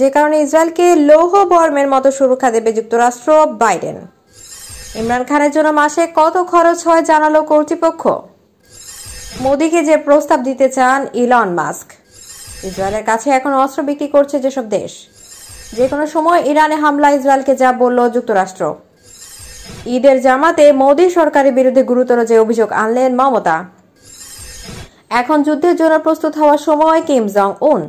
যে কারণে ইসরায়েলকে লৌহ বর্মের মতো সুরক্ষা দেবে যুক্তরাষ্ট্র বাইডেন ইমরান খানের জন্য মাসে কত খরচ হয় জানালো কর্তৃপক্ষ মোদীকে যে প্রস্তাব দিতে চান ইলন মাস্ক ইসরায়েলের কাছে এখন অস্ত্র বিক্রি করছে যেসব দেশ যে কোনো সময় ইরানে হামলা ইসরায়েলকে যা বলল যুক্তরাষ্ট্র ঈদের জামাতে মোদি সরকারের বিরুদ্ধে গুরুতর যে অভিযোগ আনলেন মমতা এখন যুদ্ধের জন্য প্রস্তুত হওয়ার সময় কিম জং উন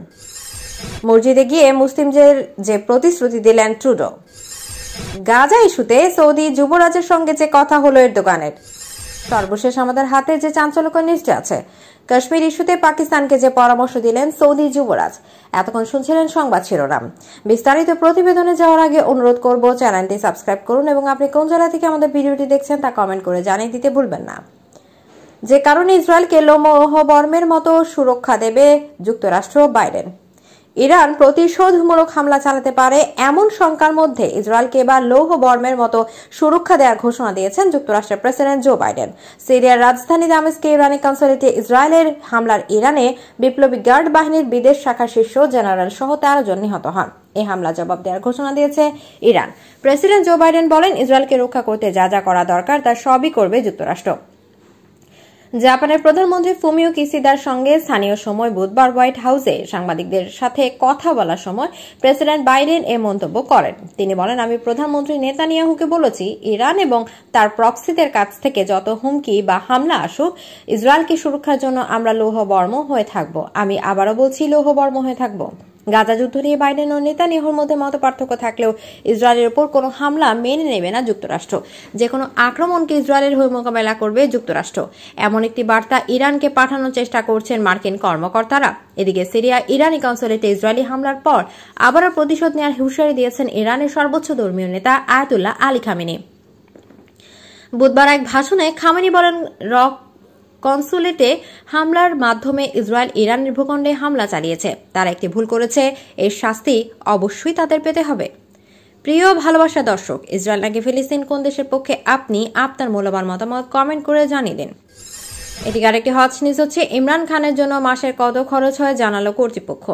মসজিদে গিয়ে মুসলিমদের যে প্রতিশ্রুতি দিলেন ট্রুডো গাজা ইস্যুতে সৌদি যুবরাজের সঙ্গে যে কথা হলো এর দোকানের সর্বশেষ আমাদের হাতে যে চাঞ্চল্যকর নিউজটি আছে কাশ্মীর ইস্যুতে পাকিস্তানকে যে পরামর্শ দিলেন সৌদি যুবরাজ এতক্ষণ শুনছিলেন সংবাদ শিরোনাম বিস্তারিত প্রতিবেদনে যাওয়ার আগে অনুরোধ করব চ্যানেলটি সাবস্ক্রাইব করুন এবং আপনি কোন জেলা থেকে আমাদের ভিডিওটি দেখছেন তা কমেন্ট করে জানিয়ে দিতে ভুলবেন না যে কারণে ইসরায়েলকে লোমোহ বর্মের মতো সুরক্ষা দেবে যুক্তরাষ্ট্র বাইডেন ইরান প্রতিশোধমূলক হামলা চালাতে পারে এমন শঙ্কার মধ্যে ইসরায়েলকে এবার লৌহ বর্মের মতো সুরক্ষা দেওয়ার ঘোষণা দিয়েছেন যুক্তরাষ্ট্রের প্রেসিডেন্ট জো বাইডেন সিরিয়ার রাজধানী দামেস্কে ইরানি কনসুলেটে ইসরায়েলের হামলার ইরানে বিপ্লবী গার্ড বাহিনীর বিদেশ শাখার শীর্ষ জেনারেল সহ তেরো জন নিহত হন এ হামলা জবাব দেওয়ার ঘোষণা দিয়েছে ইরান প্রেসিডেন্ট জো বাইডেন বলেন ইসরায়েলকে রক্ষা করতে যা যা করা দরকার তা সবই করবে যুক্তরাষ্ট্র জাপানের প্রধানমন্ত্রী ফুমিও কিসিদার সঙ্গে স্থানীয় সময় বুধবার হোয়াইট হাউসে সাংবাদিকদের সাথে কথা বলার সময় প্রেসিডেন্ট বাইডেন এ মন্তব্য করেন তিনি বলেন আমি প্রধানমন্ত্রী নেতানিয়াহুকে বলেছি ইরান এবং তার প্রক্সিদের কাছ থেকে যত হুমকি বা হামলা আসুক ইসরায়েলকে সুরক্ষার জন্য আমরা লৌহবর্ম হয়ে থাকব আমি আবারও বলছি লৌহবর্ম হয়ে থাকবো গাজা যুদ্ধ নিয়ে বাইডেন ও নেহর মধ্যে মত পার্থক্য থাকলেও ইসরায়েলের ওপর কোনো হামলা মেনে নেবে না যুক্তরাষ্ট্র যে কোনো আক্রমণকে ইসরায়েলের হয়ে মোকাবেলা করবে যুক্তরাষ্ট্র এমন একটি বার্তা ইরানকে পাঠানোর চেষ্টা করছেন মার্কিন কর্মকর্তারা এদিকে সিরিয়া ইরানি কনসুলেটে ইসরায়েলি হামলার পর আবারও প্রতিশোধ নেওয়ার হুঁশিয়ারি দিয়েছেন ইরানের সর্বোচ্চ ধর্মীয় নেতা আয়াতুল্লাহ আলী খামিনী বুধবার এক ভাষণে খামেনি বলেন রক কনসুলেটে হামলার মাধ্যমে ইসরায়েল ইরান ভূখণ্ডে হামলা চালিয়েছে তারা একটি ভুল করেছে এর শাস্তি অবশ্যই তাদের পেতে হবে প্রিয় ভালোবাসা দর্শক ইসরায়েল নাকি ফিলিস্তিন কোন দেশের পক্ষে আপনি আপনার মূল্যবান মতামত কমেন্ট করে জানিয়ে দিন এটি আরেকটি হজ নিউজ হচ্ছে ইমরান খানের জন্য মাসের কত খরচ হয় জানালো কর্তৃপক্ষ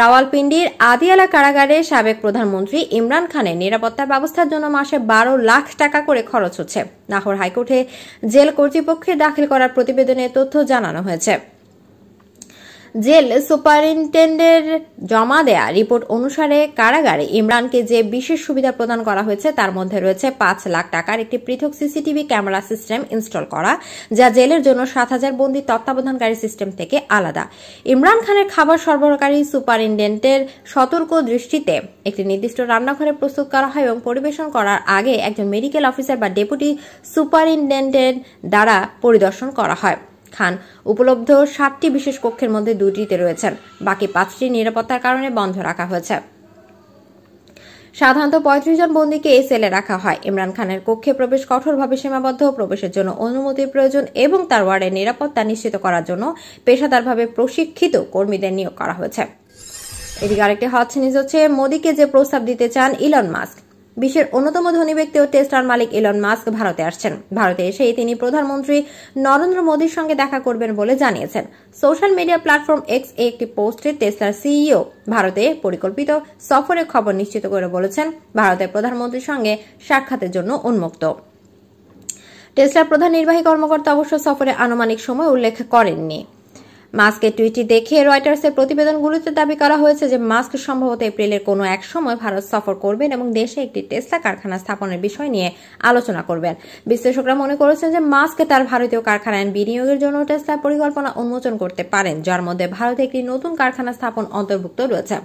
রাওয়ালপিন্ডির আদিয়ালা কারাগারে সাবেক প্রধানমন্ত্রী ইমরান খানের নিরাপত্তা ব্যবস্থার জন্য মাসে বারো লাখ টাকা করে খরচ হচ্ছে নাহর হাইকোর্টে জেল কর্তৃপক্ষে দাখিল করার প্রতিবেদনে তথ্য জানানো হয়েছে জেল সুপারিনটেন্ডের জমা দেয়া রিপোর্ট অনুসারে কারাগারে ইমরানকে যে বিশেষ সুবিধা প্রদান করা হয়েছে তার মধ্যে রয়েছে পাঁচ লাখ টাকার একটি পৃথক সিসিটিভি ক্যামেরা সিস্টেম ইনস্টল করা যা জেলের জন্য সাত হাজার বন্দী তত্ত্বাবধানকারী সিস্টেম থেকে আলাদা ইমরান খানের খাবার সরবরাহকারী সুপারিনটেন্ডেন্টের সতর্ক দৃষ্টিতে একটি নির্দিষ্ট রান্নাঘরে প্রস্তুত করা হয় এবং পরিবেশন করার আগে একজন মেডিকেল অফিসার বা ডেপুটি সুপারিনটেন্ডেন্ট দ্বারা পরিদর্শন করা হয় খান উপলব্ধ সাতটি বিশেষ কক্ষের মধ্যে দুটিতে রয়েছেন বাকি পাঁচটি নিরাপত্তার কারণে বন্ধ রাখা হয়েছে সাধারণত পঁয়ত্রিশ জন বন্দীকে এই সেলে রাখা হয় ইমরান খানের কক্ষে প্রবেশ কঠোরভাবে সীমাবদ্ধ প্রবেশের জন্য অনুমতির প্রয়োজন এবং তার ওয়ার্ডের নিরাপত্তা নিশ্চিত করার জন্য পেশাদারভাবে প্রশিক্ষিত কর্মীদের নিয়োগ করা হয়েছে এদিকে আরেকটি হচ্ছে নিউজ হচ্ছে মোদীকে যে প্রস্তাব দিতে চান ইলন মাস্ক বিশ্বের অন্যতম ধনী ব্যক্তি ও টেস্টার মালিক ইলন মাস্ক ভারতে আসছেন ভারতে এসে তিনি প্রধানমন্ত্রী নরেন্দ্র মোদীর সঙ্গে দেখা করবেন বলে জানিয়েছেন সোশ্যাল মিডিয়া প্ল্যাটফর্ম এক্স এ একটি পোস্টে টেসলার সিইও ভারতে পরিকল্পিত সফরের খবর নিশ্চিত করে বলেছেন ভারতের প্রধানমন্ত্রীর সঙ্গে সাক্ষাতের জন্য উন্মুক্ত টেসলার প্রধান নির্বাহী কর্মকর্তা অবশ্য সফরে আনুমানিক সময় উল্লেখ করেননি মাস্কের টুইটটি দেখে রয়টার্সের প্রতিবেদনগুলোতে দাবি করা হয়েছে যে মাস্ক সম্ভবত এপ্রিলের কোনো এক সময় ভারত সফর করবেন এবং দেশে একটি টেসলা কারখানা স্থাপনের বিষয় নিয়ে আলোচনা করবেন বিশ্লেষকরা মনে করেছেন যে মাস্ক তার ভারতীয় কারখানায় বিনিয়োগের জন্য টেসলা পরিকল্পনা উন্মোচন করতে পারেন যার মধ্যে ভারতে একটি নতুন কারখানা স্থাপন অন্তর্ভুক্ত রয়েছে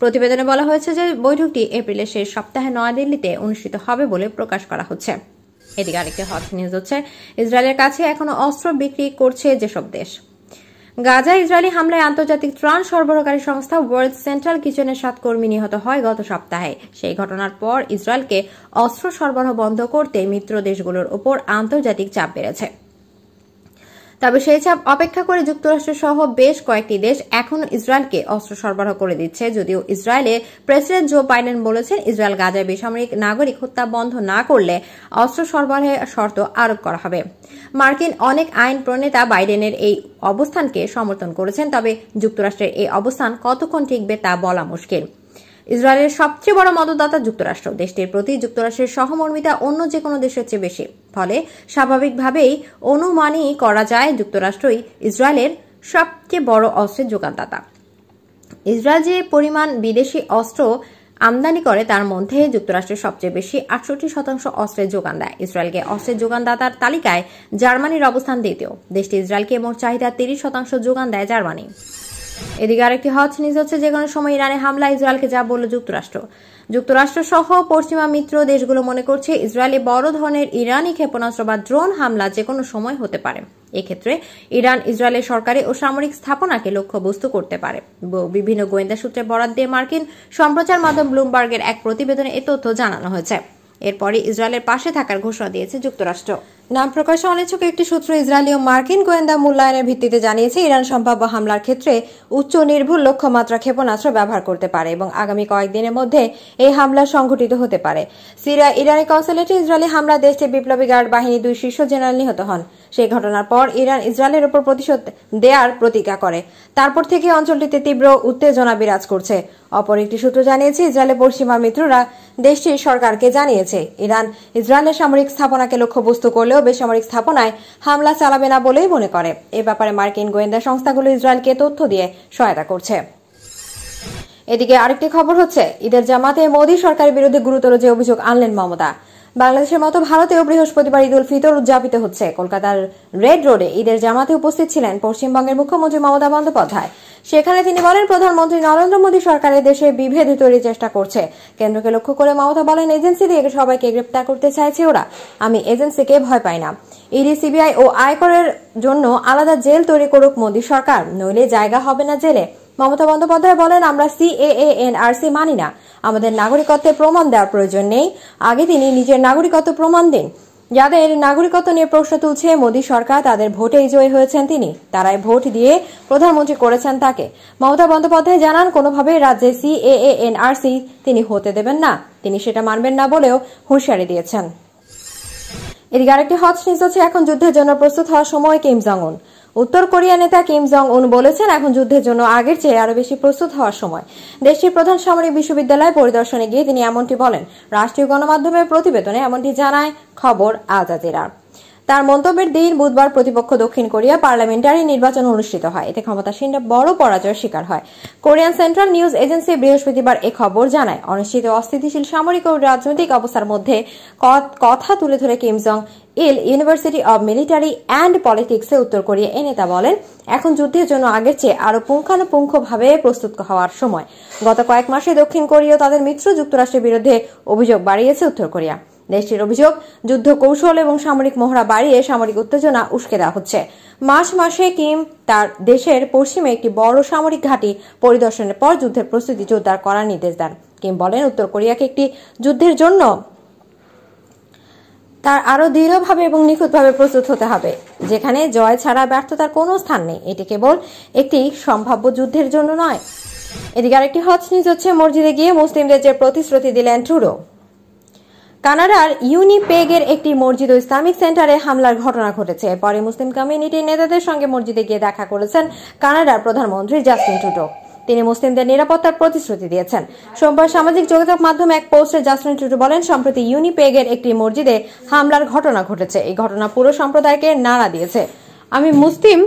প্রতিবেদনে বলা হয়েছে যে বৈঠকটি এপ্রিলের শেষ সপ্তাহে নয়াদিল্লিতে অনুষ্ঠিত হবে বলে প্রকাশ করা হচ্ছে এদিকে আরেকটি হট নিউজ হচ্ছে ইসরায়েলের কাছে এখনো অস্ত্র বিক্রি করছে যেসব দেশ গাজা ইসরায়েলি হামলায় আন্তর্জাতিক ত্রাণ সরবরাহকারী সংস্থা ওয়ার্ল্ড সেন্ট্রাল কিচেনের সাত কর্মী নিহত হয় গত সপ্তাহে সেই ঘটনার পর ইসরায়েলকে অস্ত্র সরবরাহ বন্ধ করতে মিত্র দেশগুলোর ওপর আন্তর্জাতিক চাপ বেড়েছে তবে সেই চাপ অপেক্ষা করে যুক্তরাষ্ট্র সহ বেশ কয়েকটি দেশ এখনও ইসরায়েলকে অস্ত্র সরবরাহ করে দিচ্ছে যদিও ইসরায়েলে প্রেসিডেন্ট জো বাইডেন বলেছেন ইসরায়েল গাজায় বেসামরিক নাগরিক হত্যা বন্ধ না করলে অস্ত্র সরবরাহের শর্ত আরোপ করা হবে মার্কিন অনেক আইন প্রণেতা বাইডেনের এই অবস্থানকে সমর্থন করেছেন তবে যুক্তরাষ্ট্রের এই অবস্থান কতক্ষণ টিকবে তা বলা মুশকিল ইসরায়েলের সবচেয়ে বড় মদদাতা যুক্তরাষ্ট্র দেশটির প্রতি যুক্তরাষ্ট্রের সহমর্মিতা অন্য যে কোনো দেশের চেয়ে বেশি ফলে স্বাভাবিকভাবেই অনুমানই করা যায় যুক্তরাষ্ট্রই ইসরায়েলের সবচেয়ে বড় অস্ত্রের যোগানদাতা ইসরায়েল যে পরিমাণ বিদেশি অস্ত্র আমদানি করে তার মধ্যে যুক্তরাষ্ট্রের সবচেয়ে বেশি আটষট্টি শতাংশ অস্ত্রের যোগান দেয় ইসরায়েলকে অস্ত্রের যোগানদাতার তালিকায় জার্মানির অবস্থান দ্বিতীয় দেশটি ইসরায়েলকে মোট চাহিদা তিরিশ শতাংশ যোগান দেয় জার্মানি এদিকে আরেকটি হজ নিউজ হচ্ছে যে কোনো সময় ইরানে হামলা ইসরায়েলকে যা বলল যুক্তরাষ্ট্র যুক্তরাষ্ট্র সহ পশ্চিমা মিত্র দেশগুলো মনে করছে ইসরায়েলে বড় ধরনের ইরানি ক্ষেপণাস্ত্র বা ড্রোন হামলা যে কোনো সময় হতে পারে এক্ষেত্রে ইরান ইসরায়েলের সরকারি ও সামরিক স্থাপনাকে লক্ষ্যবস্তু করতে পারে বিভিন্ন গোয়েন্দা সূত্রে বরাদ্দ দিয়ে মার্কিন সম্প্রচার মাধ্যম ব্লুমবার্গের এক প্রতিবেদনে এ তথ্য জানানো হয়েছে এরপরে ইসরায়েলের পাশে থাকার ঘোষণা দিয়েছে যুক্তরাষ্ট্র নাম প্রকাশে অনিচ্ছুক একটি সূত্র ইসরায়েলি ও মার্কিন গোয়েন্দা মূল্যায়নের ভিত্তিতে জানিয়েছে ইরান সম্ভাব্য হামলার ক্ষেত্রে উচ্চ নির্ভুল লক্ষ্যমাত্রা ক্ষেপণাস্ত্র ব্যবহার করতে পারে এবং আগামী কয়েকদিনের মধ্যে এই হামলা সংঘটিত হতে পারে সিরিয়া ইরানি কনসুলেটে ইসরায়েলি হামলা দেশটির বিপ্লবী গার্ড বাহিনী দুই শীর্ষ জেনারেল নিহত হন সেই ঘটনার পর ইরান ইসরায়েলের উপর প্রতিশোধ দেয়ার প্রতিজ্ঞা করে তারপর থেকে অঞ্চলটিতে তীব্র উত্তেজনা বিরাজ করছে অপর একটি সূত্র জানিয়েছে ইসরায়েলের পশ্চিমা মিত্ররা দেশটির সরকারকে জানিয়েছে ইরান ইসরায়েলের সামরিক স্থাপনাকে লক্ষ্যবস্তু করলেও বেসামরিক স্থাপনায় হামলা চালাবে না বলেই মনে করে এ ব্যাপারে মার্কিন গোয়েন্দা সংস্থাগুলো ইসরায়েলকে তথ্য দিয়ে সহায়তা করছে এদিকে আরেকটি খবর হচ্ছে ঈদের জামাতে মোদী সরকারের বিরুদ্ধে গুরুতর যে অভিযোগ আনলেন মমতা বাংলাদেশের মতো ভারতেও বৃহস্পতিবার ঈদ উল ফিতর উদযাপিত হচ্ছে কলকাতার রেড রোডে ঈদের জামাতে উপস্থিত ছিলেন পশ্চিমবঙ্গের মুখ্যমন্ত্রী মমতা বন্দ্যোপাধ্যায় সেখানে তিনি বলেন প্রধানমন্ত্রী নরেন্দ্র মোদী সরকারের দেশে বিভেদ তৈরির চেষ্টা করছে কেন্দ্রকে লক্ষ্য করে মমতা বলেন এজেন্সি দিয়ে সবাইকে গ্রেপ্তার করতে চাইছে ওরা আমি এজেন্সিকে ভয় পাই না ইডি সিবিআই ও আয়করের জন্য আলাদা জেল তৈরি করুক মোদী সরকার নইলে জায়গা হবে না জেলে মমতা বন্দ্যোপাধ্যায় বলেন আমরা সিএএনআরসি মানি না আমাদের নাগরিকত্বের প্রমাণ দেওয়ার প্রয়োজন নেই আগে তিনি নিজের নাগরিকত্ব প্রমাণ দিন যাদের নাগরিকত্ব নিয়ে প্রশ্ন তুলছে মোদী সরকার তাদের ভোটেই জয়ী হয়েছেন তিনি তারাই ভোট দিয়ে প্রধানমন্ত্রী করেছেন তাকে মমতা বন্দ্যোপাধ্যায় জানান কোনোভাবে রাজ্যে সিএএনআরসি তিনি হতে দেবেন না তিনি সেটা মানবেন না বলেও হুঁশিয়ারি দিয়েছেন এদিকে আরেকটি হট নিউজ হচ্ছে এখন যুদ্ধের জন্য প্রস্তুত হওয়ার সময় কিম জং উত্তর কোরিয়া নেতা কিম জং উন বলেছেন এখন যুদ্ধের জন্য আগের চেয়ে আরও বেশি প্রস্তুত হওয়ার সময় দেশটির প্রধান সামরিক বিশ্ববিদ্যালয় পরিদর্শনে গিয়ে তিনি এমনটি বলেন রাষ্ট্রীয় গণমাধ্যমের প্রতিবেদনে এমনটি জানায় খবর আজাদিরা তার মন্তব্যের দিন বুধবার প্রতিপক্ষ দক্ষিণ কোরিয়া পার্লামেন্টারি নির্বাচন অনুষ্ঠিত হয় এতে ক্ষমতাসীনরা বড় পরাজয়ের শিকার হয় কোরিয়ান সেন্ট্রাল নিউজ এজেন্সি বৃহস্পতিবার এ খবর জানায় অনিশ্চিত অস্থিতিশীল সামরিক ও রাজনৈতিক অবস্থার মধ্যে কথা তুলে ধরে Kim Jong Il university of military and পলিটিক্সে উত্তর কোরিয়া এ নেতা বলেন এখন যুদ্ধের জন্য আগের চেয়ে আরও পুঙ্খানুপুঙ্খভাবে প্রস্তুত হওয়ার সময় গত কয়েক মাসে দক্ষিণ কোরিয়া তাদের মিত্র যুক্তরাষ্ট্রের বিরুদ্ধে অভিযোগ বাড়িয়েছে উত্তর কোরিয়া দেশটির অভিযোগ যুদ্ধ কৌশল এবং সামরিক মহড়া বাড়িয়ে সামরিক উত্তেজনা উস্কে দেওয়া হচ্ছে মার্চ মাসে কিম তার দেশের পশ্চিমে একটি বড় সামরিক ঘাঁটি পরিদর্শনের পর যুদ্ধের প্রস্তুতি জোরদার করার নির্দেশ দেন কিম বলেন উত্তর কোরিয়াকে একটি যুদ্ধের জন্য তার আরও দৃঢ়ভাবে এবং নিখুঁতভাবে প্রস্তুত হতে হবে যেখানে জয় ছাড়া ব্যর্থতার কোনো স্থান নেই এটি কেবল একটি সম্ভাব্য যুদ্ধের জন্য নয় এদিকে আরেকটি হজ নিউজ হচ্ছে মসজিদে গিয়ে মুসলিমদের যে প্রতিশ্রুতি দিলেন ট্রুডো কানাডার ইউনিপেগের একটি মসজিদ ও ইসলামিক সেন্টারে হামলার ঘটনা ঘটেছে পরে মুসলিম কমিউনিটির নেতাদের সঙ্গে মসজিদে গিয়ে দেখা করেছেন কানাডার প্রধানমন্ত্রী জাস্টিন টুডো তিনি মুসলিমদের নিরাপত্তার প্রতিশ্রুতি দিয়েছেন সোমবার সামাজিক যোগাযোগ মাধ্যমে এক পোস্টে জাস্টিন টুডু বলেন সম্প্রতি ইউনিপেগের একটি মসজিদে হামলার ঘটনা ঘটেছে এই ঘটনা পুরো সম্প্রদায়কে নাড়া দিয়েছে আমি মুসলিম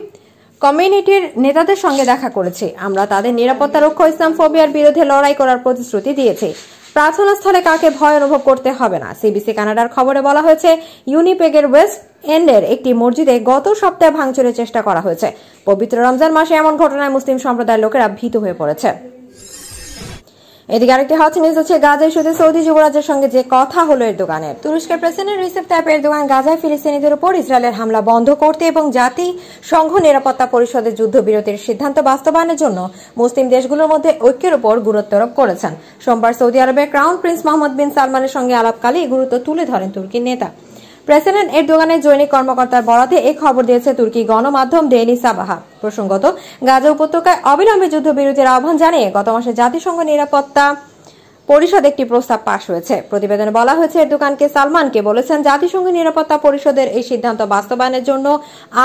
কমিউনিটির নেতাদের সঙ্গে দেখা করেছে আমরা তাদের নিরাপত্তা রক্ষা ইসলামফোবিয়ার বিরুদ্ধে লড়াই করার প্রতিশ্রুতি দিয়েছি প্রার্থনা স্থলে কাকে ভয় অনুভব করতে হবে না সিবিসি কানাডার খবরে বলা হয়েছে ইউনিপেগের ওয়েস্ট এন্ডের একটি মসজিদে গত সপ্তাহে ভাঙচুরের চেষ্টা করা হয়েছে পবিত্র রমজান মাসে এমন ঘটনায় মুসলিম সম্প্রদায়ের লোকেরা ভীত হয়ে পড়েছে এদিকে আরেকটি হট নিউজ হচ্ছে গাজায় শুধু সৌদি যুবরাজের সঙ্গে যে কথা হলো এর দোকানের তুরস্কের প্রেসিডেন্ট রিসেপ তাইপ দোকান গাজায় ফিলিস্তিনিদের উপর ইসরায়েলের হামলা বন্ধ করতে এবং জাতি সংঘ নিরাপত্তা পরিষদের যুদ্ধবিরতির সিদ্ধান্ত বাস্তবায়নের জন্য মুসলিম দেশগুলোর মধ্যে ঐক্যের উপর আরোপ করেছেন সোমবার সৌদি আরবের ক্রাউন প্রিন্স মোহাম্মদ বিন সালমানের সঙ্গে আলাপকালে এই গুরুত্ব তুলে ধরেন তুর্কি নেতা প্রেসিডেন্ট এরদোগানের জৈনিক কর্মকর্তার বরাতে এ খবর দিয়েছে তুর্কি গণমাধ্যম ডেইলি সাবাহা প্রসঙ্গত গাজা উপত্যকায় অবিলম্বে যুদ্ধবিরতির আহ্বান জানিয়ে গত মাসে জাতিসংঘ নিরাপত্তা পরিষদ একটি প্রস্তাব পাশ হয়েছে প্রতিবেদনে বলা হয়েছে এরদোকানকে সালমানকে বলেছেন জাতিসংঘ নিরাপত্তা পরিষদের এই সিদ্ধান্ত বাস্তবায়নের জন্য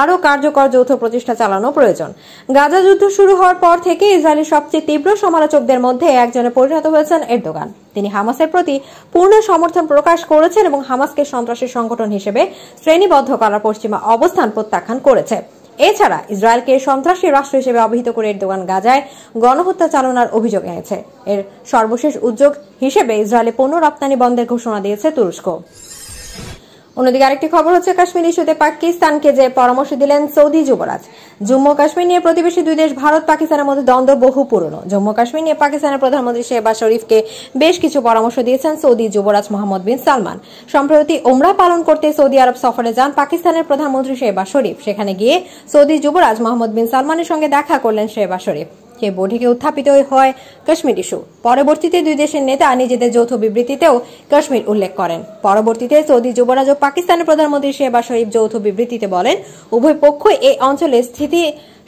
আরও কার্যকর যৌথ প্রচেষ্টা চালানো প্রয়োজন গাজা যুদ্ধ শুরু হওয়ার পর থেকে ইসরায়েলের সবচেয়ে তীব্র সমালোচকদের মধ্যে একজনে পরিণত হয়েছেন এরদোকান তিনি হামাসের প্রতি পূর্ণ সমর্থন প্রকাশ করেছেন এবং হামাসকে সন্ত্রাসী সংগঠন হিসেবে শ্রেণীবদ্ধ করার পশ্চিমা অবস্থান প্রত্যাখ্যান করেছে এছাড়া ইসরায়েলকে সন্ত্রাসী রাষ্ট্র হিসেবে অবহিত করে এরদোগান গাজায় গণহত্যা চালনার অভিযোগ এনেছে এর সর্বশেষ উদ্যোগ হিসেবে ইসরায়েলে পণ্য রপ্তানি বন্ধের ঘোষণা দিয়েছে তুরস্ক অন্যদিকে আরেকটি খবর হচ্ছে কাশ্মীর ইস্যুতে পাকিস্তানকে যে পরামর্শ দিলেন সৌদি যুবরাজ জম্মু কাশ্মীর নিয়ে প্রতিবেশী দুই দেশ ভারত পাকিস্তানের মধ্যে দ্বন্দ্ব বহু পুরনো জম্মু কাশ্মীর নিয়ে পাকিস্তানের প্রধানমন্ত্রী শেবা শরীফকে বেশ কিছু পরামর্শ দিয়েছেন সৌদি যুবরাজ মোহাম্মদ বিন সালমান সম্প্রতি ওমরা পালন করতে সৌদি আরব সফরে যান পাকিস্তানের প্রধানমন্ত্রী শেবা শরীফ সেখানে গিয়ে সৌদি যুবরাজ মোহাম্মদ বিন সালমানের সঙ্গে দেখা করলেন শেবা শরীফ সে বৈঠকে উত্থাপিত হয় কাশ্মীর ইস্যু পরবর্তীতে দুই দেশের নেতা নিজেদের যৌথ বিবৃতিতেও কাশ্মীর উল্লেখ করেন পরবর্তীতে সৌদি যুবরাজ ও পাকিস্তানের প্রধানমন্ত্রী শেবা শরীফ যৌথ বিবৃতিতে বলেন উভয় পক্ষ এই অঞ্চলে স্থিতি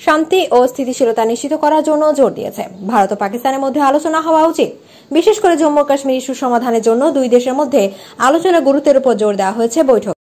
শান্তি ও স্থিতিশীলতা নিশ্চিত করার জন্য জোর দিয়েছে ভারত ও পাকিস্তানের মধ্যে আলোচনা হওয়া উচিত বিশেষ করে জম্মু কাশ্মীর ইস্যু সমাধানের জন্য দুই দেশের মধ্যে আলোচনা গুরুত্বের উপর জোর দেওয়া হয়েছে বৈঠক